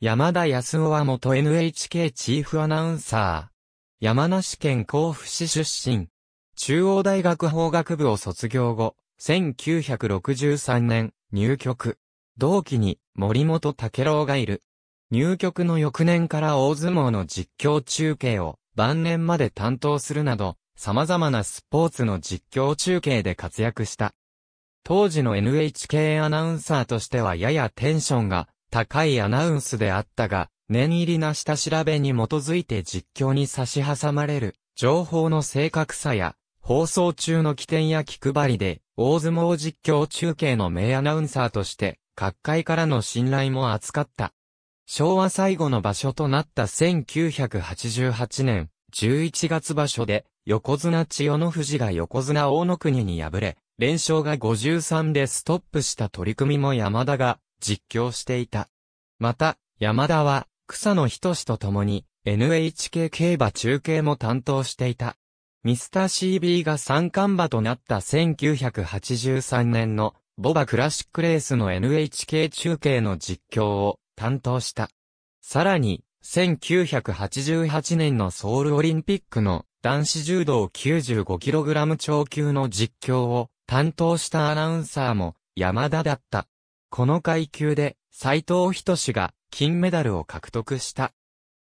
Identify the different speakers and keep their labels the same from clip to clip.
Speaker 1: 山田康夫は元 NHK チーフアナウンサー。山梨県甲府市出身。中央大学法学部を卒業後、1963年、入局。同期に森本武郎がいる。入局の翌年から大相撲の実況中継を晩年まで担当するなど、様々なスポーツの実況中継で活躍した。当時の NHK アナウンサーとしてはややテンションが高いアナウンスであったが、念入りな下調べに基づいて実況に差し挟まれる、情報の正確さや、放送中の起点や気配りで、大相撲実況中継の名アナウンサーとして、各界からの信頼も厚かった。昭和最後の場所となった1988年11月場所で、横綱千代の富士が横綱大野国に敗れ、連勝が53でストップした取り組みも山田が実況していた。また、山田は、草野仁と共に、NHK 競馬中継も担当していた。ミスター CB が三冠馬となった1983年の、ボバクラシックレースの NHK 中継の実況を担当した。さらに、1988年のソウルオリンピックの男子柔道 95kg 超級の実況を担当したアナウンサーも山田だった。この階級で、斎藤仁志が金メダルを獲得した。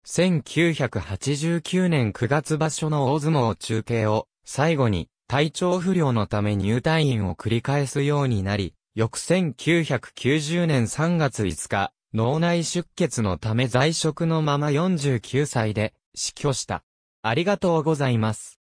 Speaker 1: 1989年9月場所の大相撲中継を最後に体調不良のため入退院を繰り返すようになり、翌1990年3月5日、脳内出血のため在職のまま49歳で死去した。ありがとうございます。